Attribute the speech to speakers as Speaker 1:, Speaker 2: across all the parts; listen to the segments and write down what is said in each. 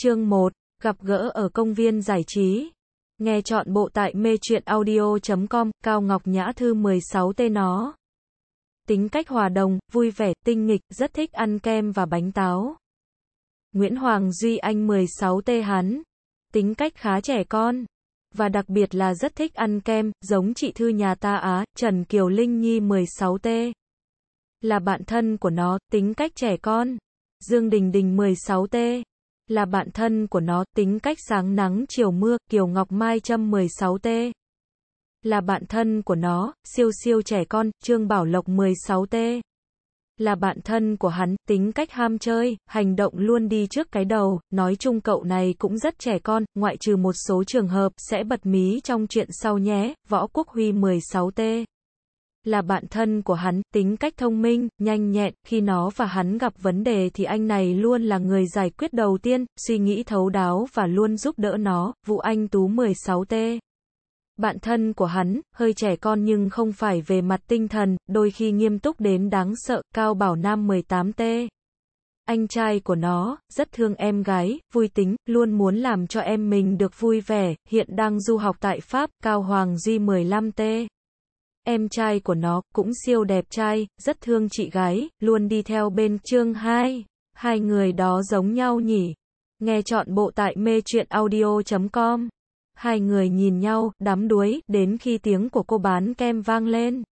Speaker 1: Chương 1. Gặp gỡ ở công viên giải trí. Nghe chọn bộ tại mê truyện audio.com, Cao Ngọc Nhã Thư 16 tên nó. Tính cách hòa đồng, vui vẻ, tinh nghịch, rất thích ăn kem và bánh táo. Nguyễn Hoàng Duy Anh 16 tê hắn. Tính cách khá trẻ con. Và đặc biệt là rất thích ăn kem, giống chị Thư nhà ta Á, Trần Kiều Linh Nhi 16 tê Là bạn thân của nó, tính cách trẻ con. Dương Đình Đình 16 tê là bạn thân của nó, tính cách sáng nắng chiều mưa, Kiều Ngọc Mai Trâm 16T. Là bạn thân của nó, siêu siêu trẻ con, Trương Bảo Lộc 16T. Là bạn thân của hắn, tính cách ham chơi, hành động luôn đi trước cái đầu, nói chung cậu này cũng rất trẻ con, ngoại trừ một số trường hợp, sẽ bật mí trong chuyện sau nhé, Võ Quốc Huy 16T là bạn thân của hắn, tính cách thông minh, nhanh nhẹn, khi nó và hắn gặp vấn đề thì anh này luôn là người giải quyết đầu tiên, suy nghĩ thấu đáo và luôn giúp đỡ nó, vụ anh Tú 16T. Bạn thân của hắn, hơi trẻ con nhưng không phải về mặt tinh thần, đôi khi nghiêm túc đến đáng sợ, Cao Bảo Nam 18T. Anh trai của nó, rất thương em gái, vui tính, luôn muốn làm cho em mình được vui vẻ, hiện đang du học tại Pháp, Cao Hoàng Duy 15T em trai của nó, cũng siêu đẹp trai, rất thương chị gái, luôn đi theo bên chương 2. Hai người đó giống nhau nhỉ? Nghe chọn bộ tại mê chuyện audio.com. Hai người nhìn nhau, đắm đuối, đến khi tiếng của cô bán kem vang lên.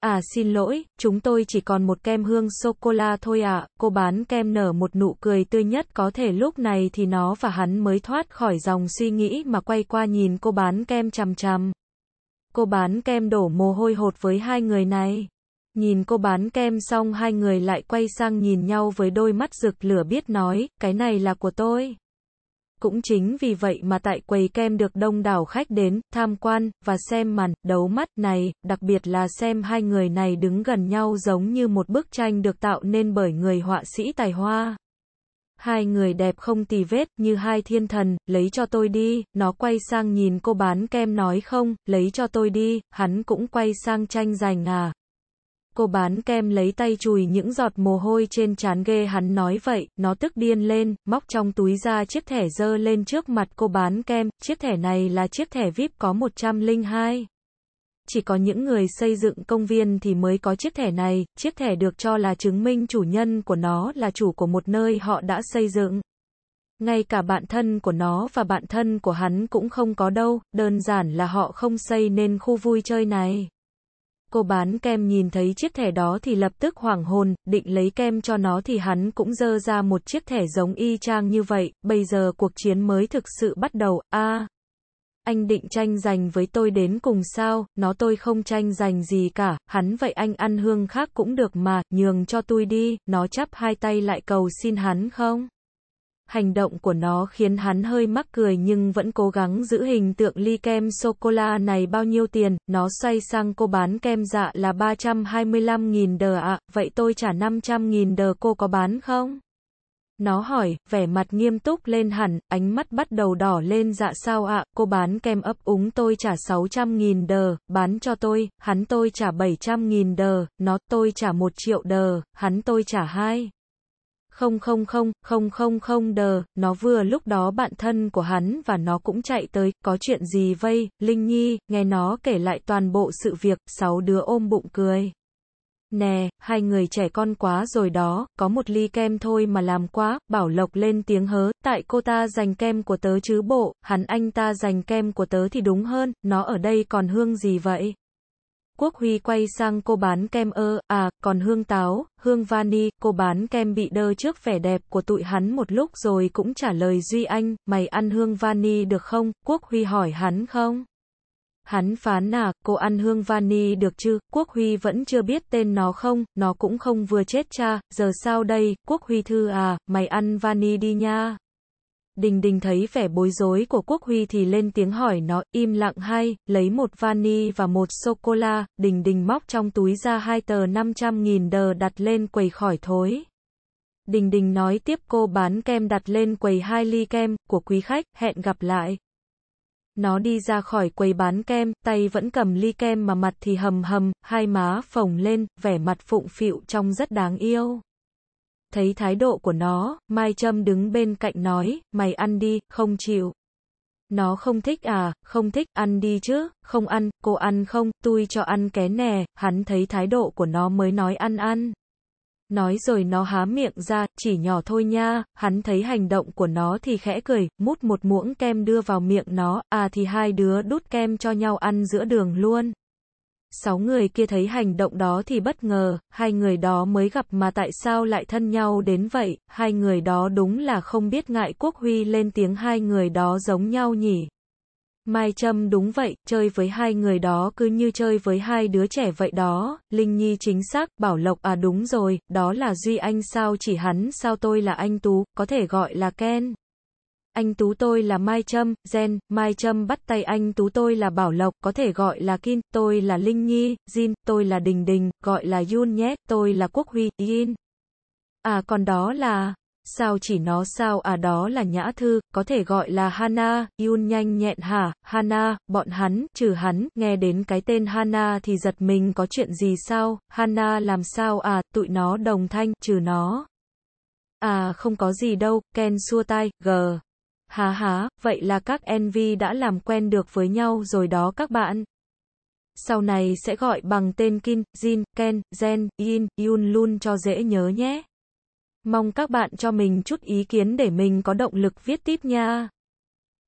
Speaker 1: À xin lỗi, chúng tôi chỉ còn một kem hương sô-cô-la thôi ạ, cô bán kem nở một nụ cười tươi nhất có thể lúc này thì nó và hắn mới thoát khỏi dòng suy nghĩ mà quay qua nhìn cô bán kem chằm chằm cô bán kem đổ mồ hôi hột với hai người này. Nhìn cô bán kem xong hai người lại quay sang nhìn nhau với đôi mắt rực lửa biết nói, cái này là của tôi. Cũng chính vì vậy mà tại quầy kem được đông đảo khách đến, tham quan, và xem màn, đấu mắt này, đặc biệt là xem hai người này đứng gần nhau giống như một bức tranh được tạo nên bởi người họa sĩ tài hoa. Hai người đẹp không tì vết, như hai thiên thần, lấy cho tôi đi, nó quay sang nhìn cô bán kem nói không, lấy cho tôi đi, hắn cũng quay sang tranh giành à. Cô bán kem lấy tay chùi những giọt mồ hôi trên trán ghê hắn nói vậy, nó tức điên lên, móc trong túi ra chiếc thẻ dơ lên trước mặt cô bán kem, chiếc thẻ này là chiếc thẻ VIP có 102 chỉ có những người xây dựng công viên thì mới có chiếc thẻ này, chiếc thẻ được cho là chứng minh chủ nhân của nó là chủ của một nơi họ đã xây dựng. Ngay cả bạn thân của nó và bạn thân của hắn cũng không có đâu, đơn giản là họ không xây nên khu vui chơi này. Cô bán kem nhìn thấy chiếc thẻ đó thì lập tức hoảng hồn, định lấy kem cho nó thì hắn cũng dơ ra một chiếc thẻ giống y chang như vậy, bây giờ cuộc chiến mới thực sự bắt đầu, a anh định tranh giành với tôi đến cùng sao, nó tôi không tranh giành gì cả, hắn vậy anh ăn hương khác cũng được mà, nhường cho tôi đi, nó chắp hai tay lại cầu xin hắn không? Hành động của nó khiến hắn hơi mắc cười nhưng vẫn cố gắng giữ hình tượng ly kem sô-cô-la này bao nhiêu tiền, nó xoay sang cô bán kem dạ là 325.000 đờ ạ, vậy tôi trả 500.000 đờ cô có bán không? Nó hỏi, vẻ mặt nghiêm túc lên hẳn, ánh mắt bắt đầu đỏ lên dạ sao ạ, cô bán kem ấp úng tôi trả 600.000 đờ, bán cho tôi, hắn tôi trả 700.000 đờ, nó tôi trả 1 triệu đờ, hắn tôi trả 2 không không không không không không đờ nó vừa lúc đó bạn thân của hắn và nó cũng chạy tới có chuyện gì vây linh nhi nghe nó kể lại toàn bộ sự việc sáu đứa ôm bụng cười Nè, hai người trẻ con quá rồi đó, có một ly kem thôi mà làm quá, bảo lộc lên tiếng hớ, tại cô ta dành kem của tớ chứ bộ, hắn anh ta dành kem của tớ thì đúng hơn, nó ở đây còn hương gì vậy? Quốc Huy quay sang cô bán kem ơ, à, còn hương táo, hương vani, cô bán kem bị đơ trước vẻ đẹp của tụi hắn một lúc rồi cũng trả lời Duy Anh, mày ăn hương vani được không? Quốc Huy hỏi hắn không? Hắn phán nả, à, cô ăn hương vani được chứ, Quốc Huy vẫn chưa biết tên nó không, nó cũng không vừa chết cha, giờ sao đây, Quốc Huy thư à, mày ăn vani đi nha. Đình đình thấy vẻ bối rối của Quốc Huy thì lên tiếng hỏi nó, im lặng hay, lấy một vani và một sô-cô-la, đình đình móc trong túi ra hai tờ 500.000 đờ đặt lên quầy khỏi thối. Đình đình nói tiếp cô bán kem đặt lên quầy hai ly kem, của quý khách, hẹn gặp lại. Nó đi ra khỏi quầy bán kem, tay vẫn cầm ly kem mà mặt thì hầm hầm, hai má phồng lên, vẻ mặt phụng phịu trông rất đáng yêu. Thấy thái độ của nó, Mai Trâm đứng bên cạnh nói, mày ăn đi, không chịu. Nó không thích à, không thích, ăn đi chứ, không ăn, cô ăn không, tôi cho ăn ké nè, hắn thấy thái độ của nó mới nói ăn ăn. Nói rồi nó há miệng ra, chỉ nhỏ thôi nha, hắn thấy hành động của nó thì khẽ cười, mút một muỗng kem đưa vào miệng nó, à thì hai đứa đút kem cho nhau ăn giữa đường luôn. Sáu người kia thấy hành động đó thì bất ngờ, hai người đó mới gặp mà tại sao lại thân nhau đến vậy, hai người đó đúng là không biết ngại quốc huy lên tiếng hai người đó giống nhau nhỉ. Mai Trâm đúng vậy, chơi với hai người đó cứ như chơi với hai đứa trẻ vậy đó, Linh Nhi chính xác, Bảo Lộc à đúng rồi, đó là Duy Anh sao chỉ hắn sao tôi là anh Tú, có thể gọi là Ken. Anh Tú tôi là Mai Trâm, Gen, Mai Trâm bắt tay anh Tú tôi là Bảo Lộc, có thể gọi là Kim, tôi là Linh Nhi, Jin, tôi là Đình Đình, gọi là Yun nhé, tôi là Quốc Huy, Yin. À còn đó là sao chỉ nó sao à đó là Nhã Thư, có thể gọi là Hana, Yun nhanh nhẹn hả, Hana, bọn hắn, trừ hắn, nghe đến cái tên Hana thì giật mình có chuyện gì sao, Hana làm sao à, tụi nó đồng thanh, trừ nó. À không có gì đâu, Ken xua tay, g Há há, vậy là các NV đã làm quen được với nhau rồi đó các bạn. Sau này sẽ gọi bằng tên Kin, Jin, Ken, Zen, In, Yun Lun cho dễ nhớ nhé. Mong các bạn cho mình chút ý kiến để mình có động lực viết tiếp nha.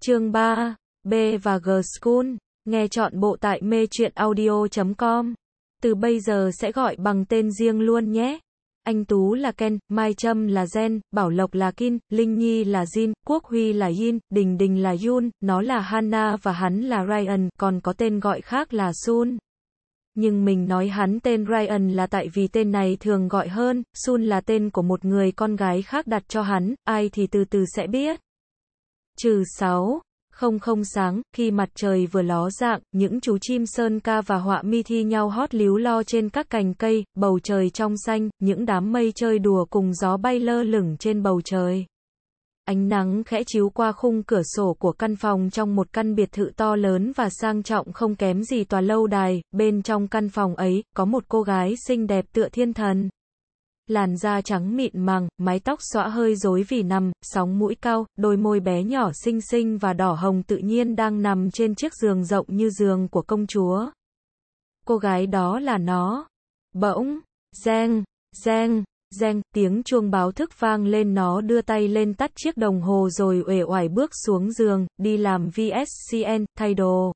Speaker 1: Chương 3, B và G School, nghe chọn bộ tại mê chuyện audio.com. Từ bây giờ sẽ gọi bằng tên riêng luôn nhé. Anh Tú là Ken, Mai Trâm là Zen, Bảo Lộc là Kin, Linh Nhi là Jin, Quốc Huy là Yin, Đình Đình là Yun, nó là Hana và hắn là Ryan, còn có tên gọi khác là Sun nhưng mình nói hắn tên Ryan là tại vì tên này thường gọi hơn, Sun là tên của một người con gái khác đặt cho hắn, ai thì từ từ sẽ biết. Trừ 6 không không sáng, khi mặt trời vừa ló dạng, những chú chim sơn ca và họa mi thi nhau hót líu lo trên các cành cây, bầu trời trong xanh, những đám mây chơi đùa cùng gió bay lơ lửng trên bầu trời. Ánh nắng khẽ chiếu qua khung cửa sổ của căn phòng trong một căn biệt thự to lớn và sang trọng không kém gì tòa lâu đài, bên trong căn phòng ấy, có một cô gái xinh đẹp tựa thiên thần. Làn da trắng mịn màng, mái tóc xõa hơi rối vì nằm, sóng mũi cao, đôi môi bé nhỏ xinh xinh và đỏ hồng tự nhiên đang nằm trên chiếc giường rộng như giường của công chúa. Cô gái đó là nó. Bỗng, Giang, Giang, Reng, tiếng chuông báo thức vang lên nó đưa tay lên tắt chiếc đồng hồ rồi uể oải bước xuống giường, đi làm VSCN, thay đồ.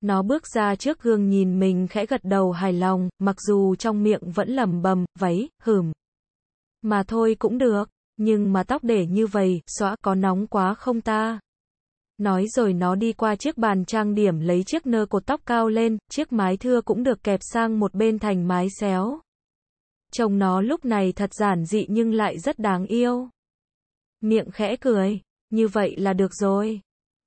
Speaker 1: Nó bước ra trước gương nhìn mình khẽ gật đầu hài lòng, mặc dù trong miệng vẫn lẩm bẩm, váy, hửm. Mà thôi cũng được, nhưng mà tóc để như vậy, xóa có nóng quá không ta? Nói rồi nó đi qua chiếc bàn trang điểm lấy chiếc nơ cột tóc cao lên, chiếc mái thưa cũng được kẹp sang một bên thành mái xéo. Trông nó lúc này thật giản dị nhưng lại rất đáng yêu. Miệng khẽ cười, như vậy là được rồi.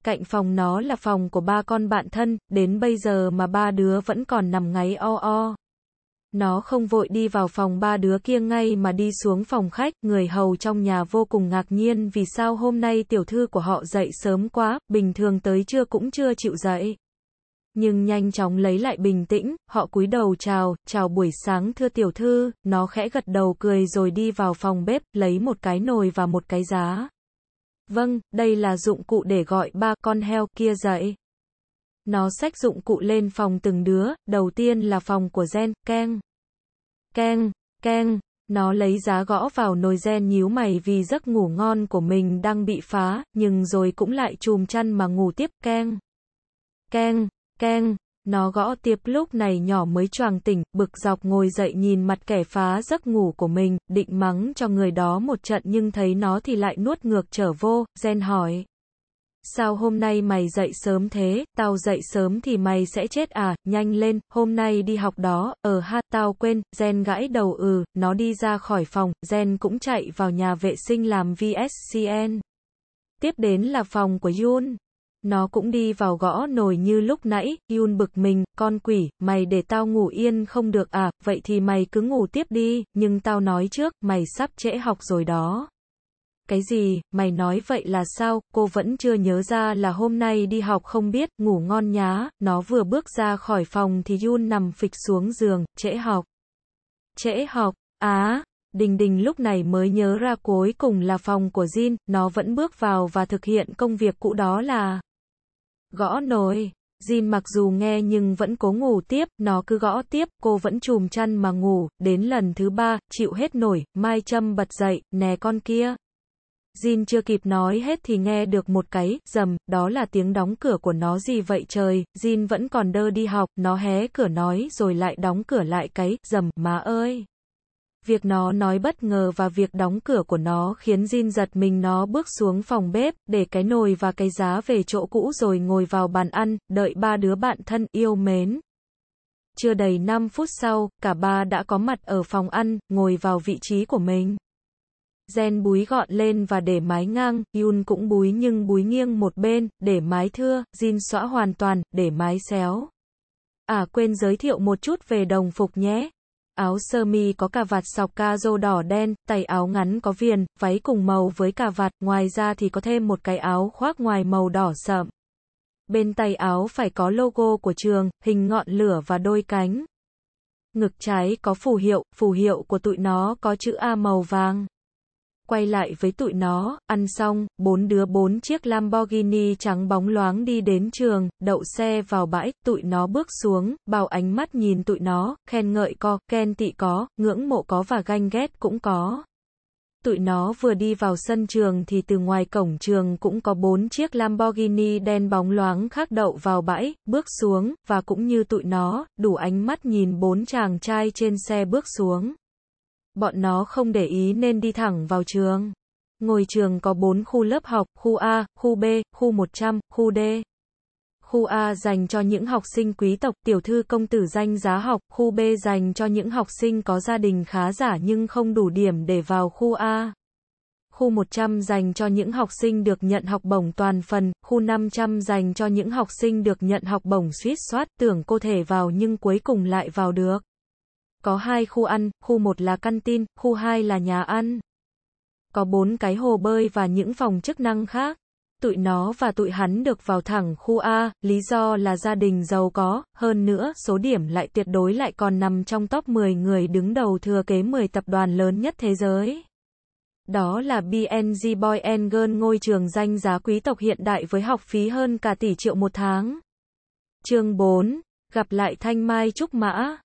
Speaker 1: Cạnh phòng nó là phòng của ba con bạn thân, đến bây giờ mà ba đứa vẫn còn nằm ngáy o o. Nó không vội đi vào phòng ba đứa kia ngay mà đi xuống phòng khách, người hầu trong nhà vô cùng ngạc nhiên vì sao hôm nay tiểu thư của họ dậy sớm quá, bình thường tới trưa cũng chưa chịu dậy nhưng nhanh chóng lấy lại bình tĩnh, họ cúi đầu chào, chào buổi sáng thưa tiểu thư, nó khẽ gật đầu cười rồi đi vào phòng bếp, lấy một cái nồi và một cái giá. Vâng, đây là dụng cụ để gọi ba con heo kia dậy. Nó xách dụng cụ lên phòng từng đứa, đầu tiên là phòng của Gen, keng. Keng, keng, nó lấy giá gõ vào nồi gen nhíu mày vì giấc ngủ ngon của mình đang bị phá, nhưng rồi cũng lại chùm chăn mà ngủ tiếp keng. Keng, Keng, nó gõ tiệp lúc này nhỏ mới choàng tỉnh, bực dọc ngồi dậy nhìn mặt kẻ phá giấc ngủ của mình, định mắng cho người đó một trận nhưng thấy nó thì lại nuốt ngược trở vô, gen hỏi. Sao hôm nay mày dậy sớm thế, tao dậy sớm thì mày sẽ chết à, nhanh lên, hôm nay đi học đó, ở ờ ha, tao quên, Gen gãi đầu ừ, nó đi ra khỏi phòng, Gen cũng chạy vào nhà vệ sinh làm VSCN. Tiếp đến là phòng của Yun nó cũng đi vào gõ nồi như lúc nãy, Yun bực mình, con quỷ, mày để tao ngủ yên không được à, vậy thì mày cứ ngủ tiếp đi, nhưng tao nói trước, mày sắp trễ học rồi đó. Cái gì, mày nói vậy là sao, cô vẫn chưa nhớ ra là hôm nay đi học không biết, ngủ ngon nhá, nó vừa bước ra khỏi phòng thì Yun nằm phịch xuống giường, trễ học. Trễ học, á, Đình Đình lúc này mới nhớ ra cuối cùng là phòng của Jin, nó vẫn bước vào và thực hiện công việc cũ đó là Gõ nồi. Jin mặc dù nghe nhưng vẫn cố ngủ tiếp, nó cứ gõ tiếp, cô vẫn chùm chăn mà ngủ, đến lần thứ ba, chịu hết nổi, Mai Trâm bật dậy, nè con kia. Jin chưa kịp nói hết thì nghe được một cái, dầm, đó là tiếng đóng cửa của nó gì vậy trời, Jin vẫn còn đơ đi học, nó hé cửa nói rồi lại đóng cửa lại cái, dầm, má ơi. Việc nó nói bất ngờ và việc đóng cửa của nó khiến Jin giật mình nó bước xuống phòng bếp, để cái nồi và cái giá về chỗ cũ rồi ngồi vào bàn ăn, đợi ba đứa bạn thân yêu mến. Chưa đầy 5 phút sau, cả ba đã có mặt ở phòng ăn, ngồi vào vị trí của mình. Gen búi gọn lên và để mái ngang, Yun cũng búi nhưng búi nghiêng một bên, để mái thưa, Jin xõa hoàn toàn, để mái xéo. À quên giới thiệu một chút về đồng phục nhé, áo sơ mi có cà vạt sọc ca rô đỏ đen, tay áo ngắn có viền, váy cùng màu với cà vạt, ngoài ra thì có thêm một cái áo khoác ngoài màu đỏ sậm. Bên tay áo phải có logo của trường, hình ngọn lửa và đôi cánh. Ngực trái có phù hiệu, phù hiệu của tụi nó có chữ A màu vàng quay lại với tụi nó, ăn xong, bốn đứa bốn chiếc Lamborghini trắng bóng loáng đi đến trường, đậu xe vào bãi, tụi nó bước xuống, bao ánh mắt nhìn tụi nó, khen ngợi có khen tị có, ngưỡng mộ có và ganh ghét cũng có. Tụi nó vừa đi vào sân trường thì từ ngoài cổng trường cũng có bốn chiếc Lamborghini đen bóng loáng khác đậu vào bãi, bước xuống, và cũng như tụi nó, đủ ánh mắt nhìn bốn chàng trai trên xe bước xuống bọn nó không để ý nên đi thẳng vào trường. Ngôi trường có 4 khu lớp học, khu A, khu B, khu 100, khu D. Khu A dành cho những học sinh quý tộc, tiểu thư công tử danh giá học, khu B dành cho những học sinh có gia đình khá giả nhưng không đủ điểm để vào khu A. Khu 100 dành cho những học sinh được nhận học bổng toàn phần, khu 500 dành cho những học sinh được nhận học bổng suýt soát, tưởng cô thể vào nhưng cuối cùng lại vào được. Có hai khu ăn, khu một là căn tin, khu hai là nhà ăn. Có bốn cái hồ bơi và những phòng chức năng khác. Tụi nó và tụi hắn được vào thẳng khu A, lý do là gia đình giàu có, hơn nữa số điểm lại tuyệt đối lại còn nằm trong top 10 người đứng đầu thừa kế 10 tập đoàn lớn nhất thế giới. Đó là BNG Boy and Girl ngôi trường danh giá quý tộc hiện đại với học phí hơn cả tỷ triệu một tháng. Chương 4. Gặp lại Thanh Mai Trúc Mã.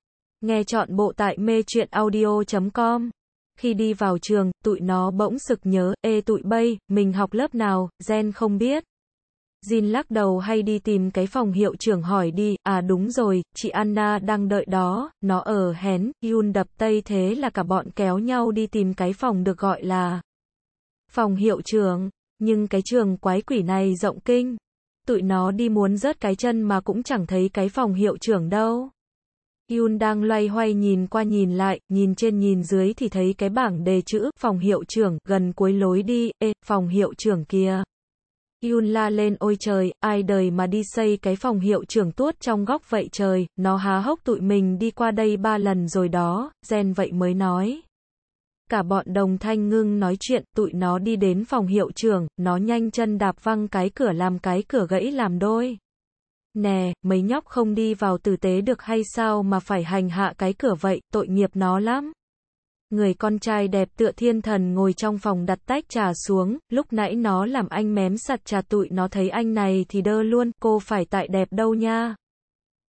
Speaker 1: Nghe chọn bộ tại mê chuyện audio.com. Khi đi vào trường, tụi nó bỗng sực nhớ, ê tụi bay, mình học lớp nào, gen không biết. Jin lắc đầu hay đi tìm cái phòng hiệu trưởng hỏi đi, à đúng rồi, chị Anna đang đợi đó, nó ở hén, Yun đập tay thế là cả bọn kéo nhau đi tìm cái phòng được gọi là phòng hiệu trưởng, nhưng cái trường quái quỷ này rộng kinh. Tụi nó đi muốn rớt cái chân mà cũng chẳng thấy cái phòng hiệu trưởng đâu. Yun đang loay hoay nhìn qua nhìn lại, nhìn trên nhìn dưới thì thấy cái bảng đề chữ, phòng hiệu trưởng, gần cuối lối đi, ê, phòng hiệu trưởng kia. Yun la lên ôi trời, ai đời mà đi xây cái phòng hiệu trưởng tuốt trong góc vậy trời, nó há hốc tụi mình đi qua đây ba lần rồi đó, gen vậy mới nói. Cả bọn đồng thanh ngưng nói chuyện, tụi nó đi đến phòng hiệu trưởng, nó nhanh chân đạp văng cái cửa làm cái cửa gãy làm đôi. Nè, mấy nhóc không đi vào tử tế được hay sao mà phải hành hạ cái cửa vậy, tội nghiệp nó lắm. Người con trai đẹp tựa thiên thần ngồi trong phòng đặt tách trà xuống, lúc nãy nó làm anh mém sặt trà tụi nó thấy anh này thì đơ luôn, cô phải tại đẹp đâu nha.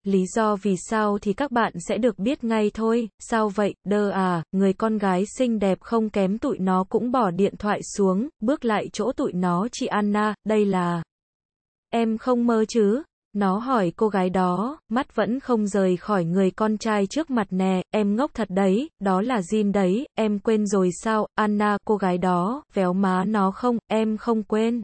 Speaker 1: Lý do vì sao thì các bạn sẽ được biết ngay thôi, sao vậy, đơ à, người con gái xinh đẹp không kém tụi nó cũng bỏ điện thoại xuống, bước lại chỗ tụi nó chị Anna, đây là... Em không mơ chứ, nó hỏi cô gái đó, mắt vẫn không rời khỏi người con trai trước mặt nè, em ngốc thật đấy, đó là Jin đấy, em quên rồi sao, Anna, cô gái đó, véo má nó không, em không quên.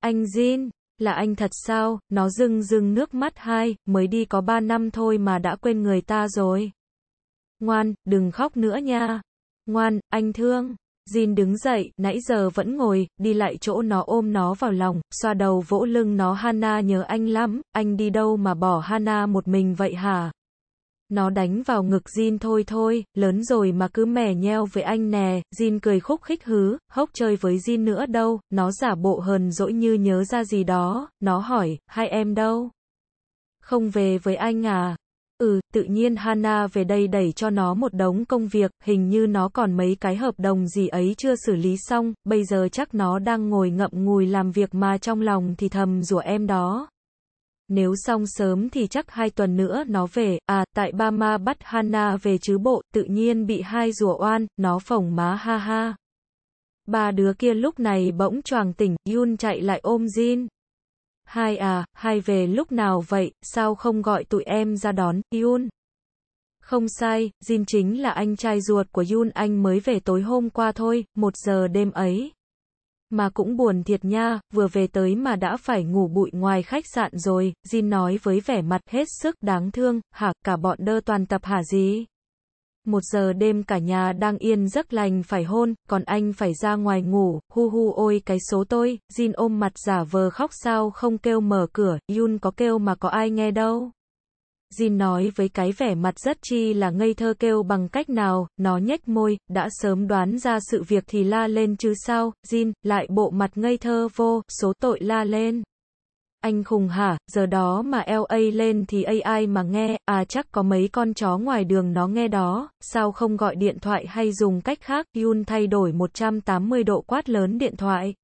Speaker 1: Anh Jin, là anh thật sao, nó rưng rưng nước mắt hai, mới đi có ba năm thôi mà đã quên người ta rồi. Ngoan, đừng khóc nữa nha. Ngoan, anh thương. Jin đứng dậy, nãy giờ vẫn ngồi, đi lại chỗ nó ôm nó vào lòng, xoa đầu vỗ lưng nó Hana nhớ anh lắm, anh đi đâu mà bỏ Hana một mình vậy hả? Nó đánh vào ngực Jin thôi thôi, lớn rồi mà cứ mè nheo với anh nè, Jin cười khúc khích hứ, hốc chơi với Jin nữa đâu, nó giả bộ hờn dỗi như nhớ ra gì đó, nó hỏi, hai em đâu? Không về với anh à, Ừ, tự nhiên Hana về đây đẩy cho nó một đống công việc, hình như nó còn mấy cái hợp đồng gì ấy chưa xử lý xong, bây giờ chắc nó đang ngồi ngậm ngùi làm việc mà trong lòng thì thầm rủa em đó. Nếu xong sớm thì chắc hai tuần nữa nó về, à, tại ba ma bắt Hana về chứ bộ, tự nhiên bị hai rủa oan, nó phồng má ha ha. Ba đứa kia lúc này bỗng choàng tỉnh, Yun chạy lại ôm Jin. Hai à, hai về lúc nào vậy, sao không gọi tụi em ra đón, Yun? Không sai, Jin chính là anh trai ruột của Yun anh mới về tối hôm qua thôi, một giờ đêm ấy. Mà cũng buồn thiệt nha, vừa về tới mà đã phải ngủ bụi ngoài khách sạn rồi, Jin nói với vẻ mặt hết sức đáng thương, hả, cả bọn đơ toàn tập hả gì? một giờ đêm cả nhà đang yên giấc lành phải hôn, còn anh phải ra ngoài ngủ, hu hu ôi cái số tôi, Jin ôm mặt giả vờ khóc sao không kêu mở cửa, Yun có kêu mà có ai nghe đâu. Jin nói với cái vẻ mặt rất chi là ngây thơ kêu bằng cách nào, nó nhếch môi, đã sớm đoán ra sự việc thì la lên chứ sao, Jin, lại bộ mặt ngây thơ vô, số tội la lên. Anh khùng hả, giờ đó mà LA lên thì AI mà nghe, à chắc có mấy con chó ngoài đường nó nghe đó, sao không gọi điện thoại hay dùng cách khác, Yun thay đổi 180 độ quát lớn điện thoại.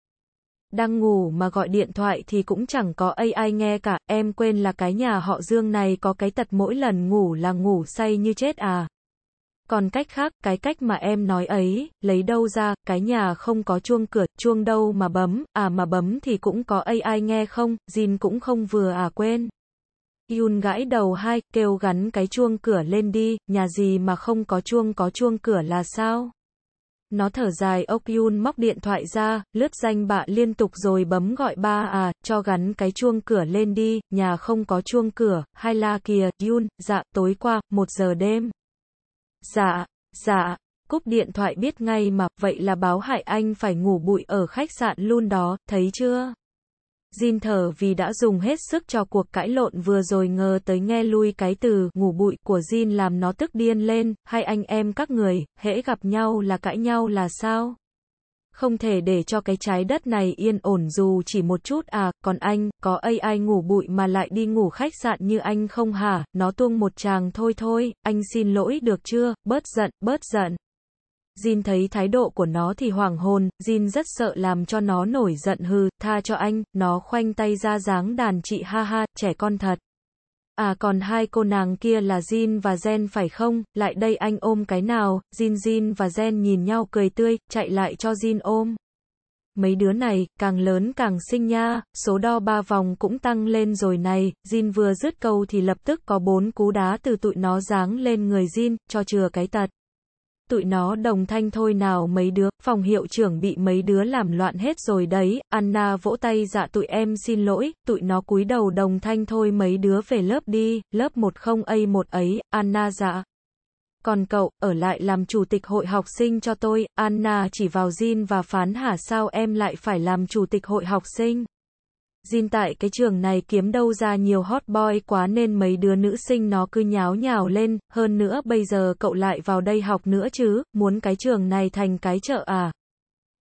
Speaker 1: Đang ngủ mà gọi điện thoại thì cũng chẳng có AI nghe cả, em quên là cái nhà họ Dương này có cái tật mỗi lần ngủ là ngủ say như chết à. Còn cách khác, cái cách mà em nói ấy, lấy đâu ra, cái nhà không có chuông cửa, chuông đâu mà bấm, à mà bấm thì cũng có AI nghe không, Jin cũng không vừa à quên. Yun gãi đầu hai, kêu gắn cái chuông cửa lên đi, nhà gì mà không có chuông có chuông cửa là sao? Nó thở dài ốc Yun móc điện thoại ra, lướt danh bạ liên tục rồi bấm gọi ba à, cho gắn cái chuông cửa lên đi, nhà không có chuông cửa, hai la kìa, Yun, dạ, tối qua, một giờ đêm. Dạ, dạ, cúp điện thoại biết ngay mà, vậy là báo hại anh phải ngủ bụi ở khách sạn luôn đó, thấy chưa? Jin thở vì đã dùng hết sức cho cuộc cãi lộn vừa rồi ngờ tới nghe lui cái từ ngủ bụi của Jin làm nó tức điên lên, hai anh em các người, hễ gặp nhau là cãi nhau là sao? không thể để cho cái trái đất này yên ổn dù chỉ một chút à, còn anh, có AI ai ngủ bụi mà lại đi ngủ khách sạn như anh không hả, nó tuông một chàng thôi thôi, anh xin lỗi được chưa, bớt giận, bớt giận. Jin thấy thái độ của nó thì hoàng hồn, Jin rất sợ làm cho nó nổi giận hừ, tha cho anh, nó khoanh tay ra dáng đàn chị ha ha, trẻ con thật. À còn hai cô nàng kia là Jin và Jen phải không? Lại đây anh ôm cái nào? Jin Jin và Jen nhìn nhau cười tươi, chạy lại cho Jin ôm. Mấy đứa này, càng lớn càng xinh nha, số đo ba vòng cũng tăng lên rồi này, Jin vừa dứt câu thì lập tức có bốn cú đá từ tụi nó giáng lên người Jin, cho chừa cái tật tụi nó đồng thanh thôi nào mấy đứa, phòng hiệu trưởng bị mấy đứa làm loạn hết rồi đấy, Anna vỗ tay dạ tụi em xin lỗi, tụi nó cúi đầu đồng thanh thôi mấy đứa về lớp đi, lớp 10A1 ấy, Anna dạ. Còn cậu, ở lại làm chủ tịch hội học sinh cho tôi, Anna chỉ vào Jin và phán hả sao em lại phải làm chủ tịch hội học sinh. Jin tại cái trường này kiếm đâu ra nhiều hot boy quá nên mấy đứa nữ sinh nó cứ nháo nhào lên, hơn nữa bây giờ cậu lại vào đây học nữa chứ, muốn cái trường này thành cái chợ à.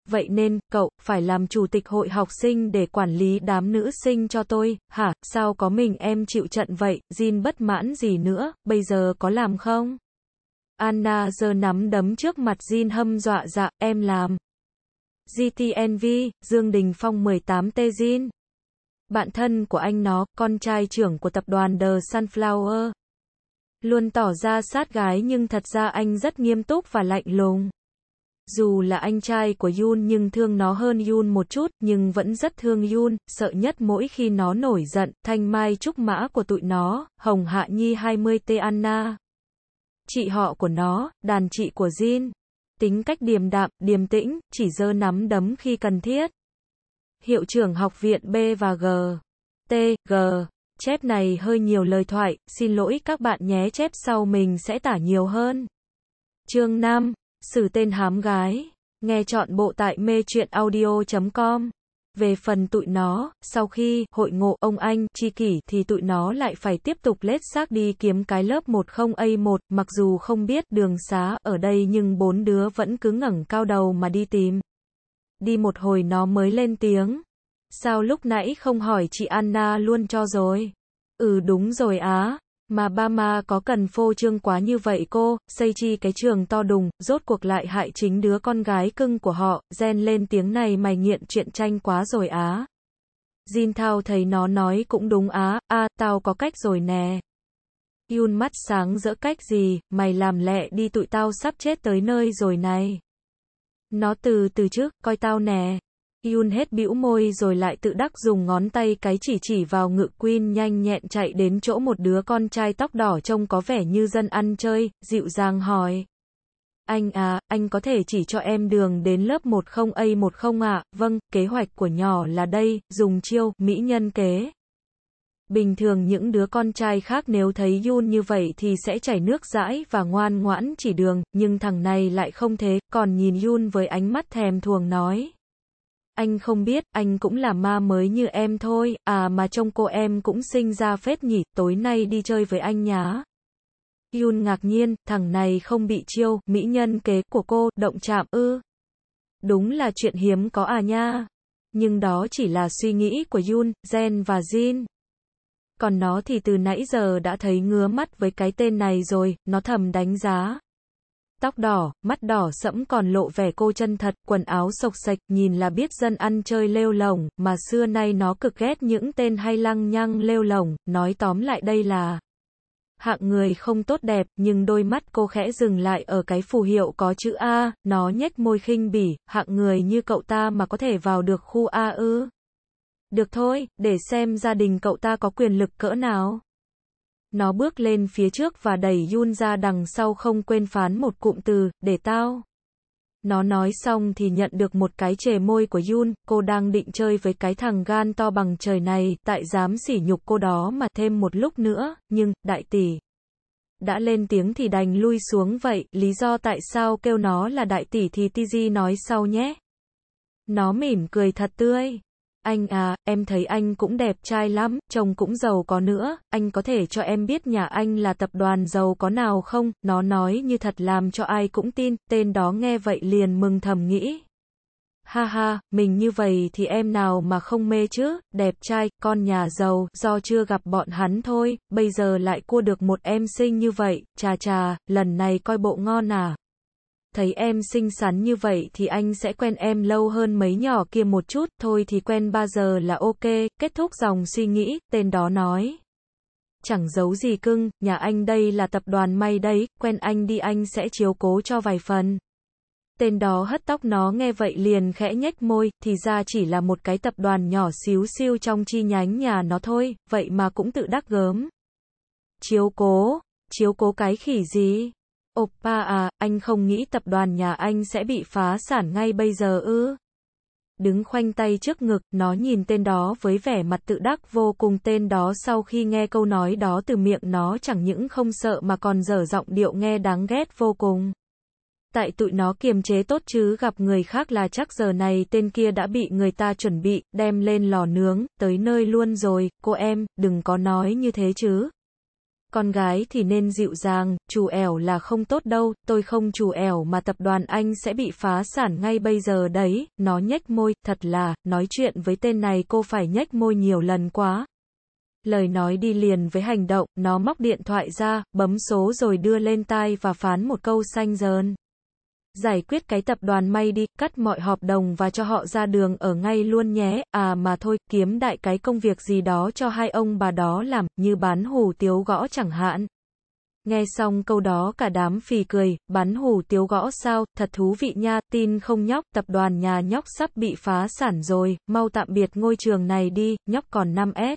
Speaker 1: Vậy nên, cậu, phải làm chủ tịch hội học sinh để quản lý đám nữ sinh cho tôi, hả, sao có mình em chịu trận vậy, Jin bất mãn gì nữa, bây giờ có làm không? Anna giờ nắm đấm trước mặt Jin hâm dọa dạ, em làm. GTNV, Dương Đình Phong 18 t. Jin bạn thân của anh nó, con trai trưởng của tập đoàn The Sunflower. Luôn tỏ ra sát gái nhưng thật ra anh rất nghiêm túc và lạnh lùng. Dù là anh trai của Yun nhưng thương nó hơn Yun một chút, nhưng vẫn rất thương Yun, sợ nhất mỗi khi nó nổi giận, thanh mai trúc mã của tụi nó, Hồng Hạ Nhi 20T Anna. Chị họ của nó, đàn chị của Jin. Tính cách điềm đạm, điềm tĩnh, chỉ dơ nắm đấm khi cần thiết hiệu trưởng học viện B và G. T, G. Chép này hơi nhiều lời thoại, xin lỗi các bạn nhé chép sau mình sẽ tả nhiều hơn. Chương 5. Sử tên hám gái. Nghe chọn bộ tại mê chuyện audio.com. Về phần tụi nó, sau khi hội ngộ ông anh chi kỷ thì tụi nó lại phải tiếp tục lết xác đi kiếm cái lớp 10A1, mặc dù không biết đường xá ở đây nhưng bốn đứa vẫn cứ ngẩng cao đầu mà đi tìm đi một hồi nó mới lên tiếng. Sao lúc nãy không hỏi chị Anna luôn cho rồi? Ừ đúng rồi á, mà ba ma có cần phô trương quá như vậy cô, xây chi cái trường to đùng, rốt cuộc lại hại chính đứa con gái cưng của họ, Ghen lên tiếng này mày nghiện chuyện tranh quá rồi á. Jin Thao thấy nó nói cũng đúng á, a tao có cách rồi nè. Yun mắt sáng dỡ cách gì, mày làm lẹ đi tụi tao sắp chết tới nơi rồi này. Nó từ từ trước, coi tao nè. Yun hết bĩu môi rồi lại tự đắc dùng ngón tay cái chỉ chỉ vào ngự Queen nhanh nhẹn chạy đến chỗ một đứa con trai tóc đỏ trông có vẻ như dân ăn chơi, dịu dàng hỏi. Anh à, anh có thể chỉ cho em đường đến lớp 10A10 ạ? À? Vâng, kế hoạch của nhỏ là đây, dùng chiêu, mỹ nhân kế. Bình thường những đứa con trai khác nếu thấy Yun như vậy thì sẽ chảy nước dãi và ngoan ngoãn chỉ đường, nhưng thằng này lại không thế, còn nhìn Yun với ánh mắt thèm thuồng nói. Anh không biết, anh cũng là ma mới như em thôi, à mà trông cô em cũng sinh ra phết nhỉ, tối nay đi chơi với anh nhá. Yun ngạc nhiên, thằng này không bị chiêu, mỹ nhân kế của cô, động chạm ư. Đúng là chuyện hiếm có à nha. Nhưng đó chỉ là suy nghĩ của Yun, Zen và Jin còn nó thì từ nãy giờ đã thấy ngứa mắt với cái tên này rồi, nó thầm đánh giá. Tóc đỏ, mắt đỏ sẫm còn lộ vẻ cô chân thật, quần áo sộc sạch, nhìn là biết dân ăn chơi lêu lồng, mà xưa nay nó cực ghét những tên hay lăng nhăng lêu lồng, nói tóm lại đây là hạng người không tốt đẹp, nhưng đôi mắt cô khẽ dừng lại ở cái phù hiệu có chữ A, nó nhếch môi khinh bỉ, hạng người như cậu ta mà có thể vào được khu A ư. Được thôi, để xem gia đình cậu ta có quyền lực cỡ nào. Nó bước lên phía trước và đẩy Yun ra đằng sau không quên phán một cụm từ, để tao. Nó nói xong thì nhận được một cái chề môi của Yun, cô đang định chơi với cái thằng gan to bằng trời này, tại dám sỉ nhục cô đó mà thêm một lúc nữa, nhưng, đại tỷ. Đã lên tiếng thì đành lui xuống vậy, lý do tại sao kêu nó là đại tỷ thì Tizi nói sau nhé. Nó mỉm cười thật tươi. Anh à, em thấy anh cũng đẹp trai lắm, chồng cũng giàu có nữa, anh có thể cho em biết nhà anh là tập đoàn giàu có nào không? Nó nói như thật làm cho ai cũng tin, tên đó nghe vậy liền mừng thầm nghĩ. Ha ha, mình như vậy thì em nào mà không mê chứ, đẹp trai, con nhà giàu, do chưa gặp bọn hắn thôi, bây giờ lại cua được một em xinh như vậy, chà chà, lần này coi bộ ngon à thấy em xinh xắn như vậy thì anh sẽ quen em lâu hơn mấy nhỏ kia một chút, thôi thì quen ba giờ là ok, kết thúc dòng suy nghĩ, tên đó nói. Chẳng giấu gì cưng, nhà anh đây là tập đoàn may đấy, quen anh đi anh sẽ chiếu cố cho vài phần. Tên đó hất tóc nó nghe vậy liền khẽ nhếch môi, thì ra chỉ là một cái tập đoàn nhỏ xíu siêu trong chi nhánh nhà nó thôi, vậy mà cũng tự đắc gớm. Chiếu cố, chiếu cố cái khỉ gì? Oppa à, anh không nghĩ tập đoàn nhà anh sẽ bị phá sản ngay bây giờ ư? Đứng khoanh tay trước ngực, nó nhìn tên đó với vẻ mặt tự đắc vô cùng tên đó sau khi nghe câu nói đó từ miệng nó chẳng những không sợ mà còn dở giọng điệu nghe đáng ghét vô cùng. Tại tụi nó kiềm chế tốt chứ gặp người khác là chắc giờ này tên kia đã bị người ta chuẩn bị, đem lên lò nướng, tới nơi luôn rồi, cô em, đừng có nói như thế chứ. Con gái thì nên dịu dàng, chủ ẻo là không tốt đâu, tôi không chủ ẻo mà tập đoàn anh sẽ bị phá sản ngay bây giờ đấy, nó nhếch môi, thật là, nói chuyện với tên này cô phải nhếch môi nhiều lần quá. Lời nói đi liền với hành động, nó móc điện thoại ra, bấm số rồi đưa lên tai và phán một câu xanh dơn giải quyết cái tập đoàn may đi, cắt mọi hợp đồng và cho họ ra đường ở ngay luôn nhé, à mà thôi, kiếm đại cái công việc gì đó cho hai ông bà đó làm, như bán hủ tiếu gõ chẳng hạn. Nghe xong câu đó cả đám phì cười, bán hủ tiếu gõ sao, thật thú vị nha, tin không nhóc, tập đoàn nhà nhóc sắp bị phá sản rồi, mau tạm biệt ngôi trường này đi, nhóc còn 5S.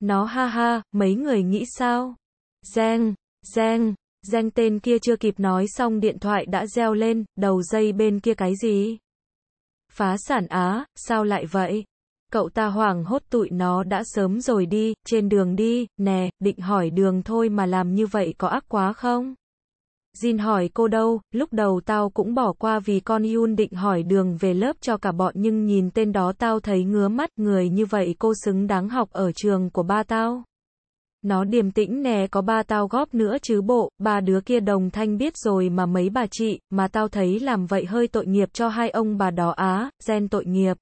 Speaker 1: Nó ha ha, mấy người nghĩ sao? Giang, Giang. Danh tên kia chưa kịp nói xong điện thoại đã reo lên, đầu dây bên kia cái gì? Phá sản á, sao lại vậy? Cậu ta hoảng hốt tụi nó đã sớm rồi đi, trên đường đi, nè, định hỏi đường thôi mà làm như vậy có ác quá không? Jin hỏi cô đâu, lúc đầu tao cũng bỏ qua vì con Yun định hỏi đường về lớp cho cả bọn nhưng nhìn tên đó tao thấy ngứa mắt người như vậy cô xứng đáng học ở trường của ba tao. Nó điềm tĩnh nè có ba tao góp nữa chứ bộ, ba đứa kia đồng thanh biết rồi mà mấy bà chị, mà tao thấy làm vậy hơi tội nghiệp cho hai ông bà đó á, gen tội nghiệp.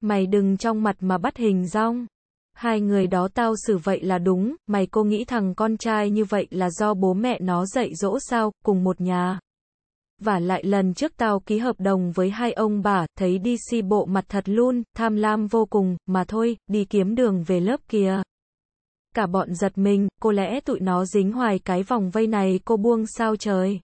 Speaker 1: Mày đừng trong mặt mà bắt hình rong. Hai người đó tao xử vậy là đúng, mày cô nghĩ thằng con trai như vậy là do bố mẹ nó dạy dỗ sao, cùng một nhà. Và lại lần trước tao ký hợp đồng với hai ông bà, thấy đi si bộ mặt thật luôn, tham lam vô cùng, mà thôi, đi kiếm đường về lớp kia cả bọn giật mình, cô lẽ tụi nó dính hoài cái vòng vây này cô buông sao trời.